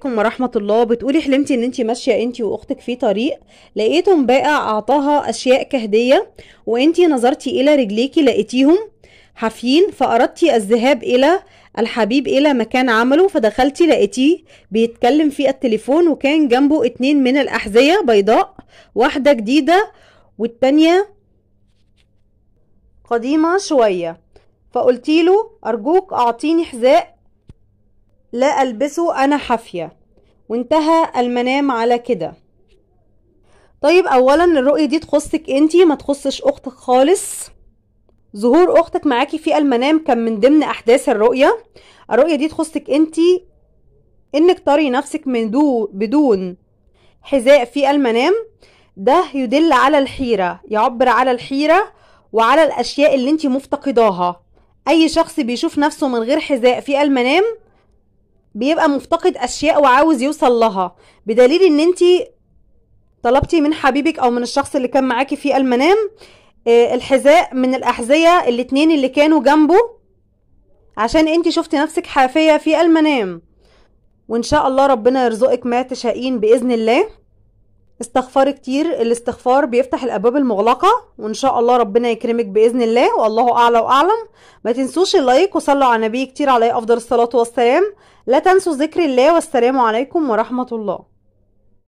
عليكم ورحمة الله بتقولي حلمتي ان انتي ماشية انتي واختك في طريق لقيتهم بائع اعطاها اشياء كهدية وانتي نظرتي الى رجليكي لقيتيهم حافيين فأردتي الذهاب إلى الحبيب إلى مكان عمله فدخلتي لقيتيه بيتكلم في التليفون وكان جنبه اتنين من الأحذية بيضاء واحدة جديدة والتانية قديمة شوية فقلتي له أرجوك أعطيني حذاء لا ألبسه أنا حافية وانتهى المنام على كده طيب أولا الرؤية دي تخصك انتي ما تخصش أختك خالص ظهور أختك معاكي في المنام كان من ضمن أحداث الرؤية الرؤية دي تخصك انتي انك تري نفسك من دو بدون حذاء في المنام ده يدل على الحيرة يعبر على الحيرة وعلى الأشياء اللي انت مفتقداها أي شخص بيشوف نفسه من غير حذاء في المنام بيبقى مفتقد اشياء وعاوز يوصل لها بدليل ان انت طلبتي من حبيبك او من الشخص اللي كان معاكي في المنام آه، الحذاء من الاحذيه الاتنين اللي كانوا جنبه عشان انت شفتي نفسك حافيه في المنام وان شاء الله ربنا يرزقك ما تشائين باذن الله استغفار كتير الاستغفار بيفتح الابواب المغلقه وان شاء الله ربنا يكرمك باذن الله والله اعلى واعلم ما تنسوش اللايك وصلوا على النبي كتير عليه افضل الصلاه والسلام لا تنسوا ذكر الله والسلام عليكم ورحمه الله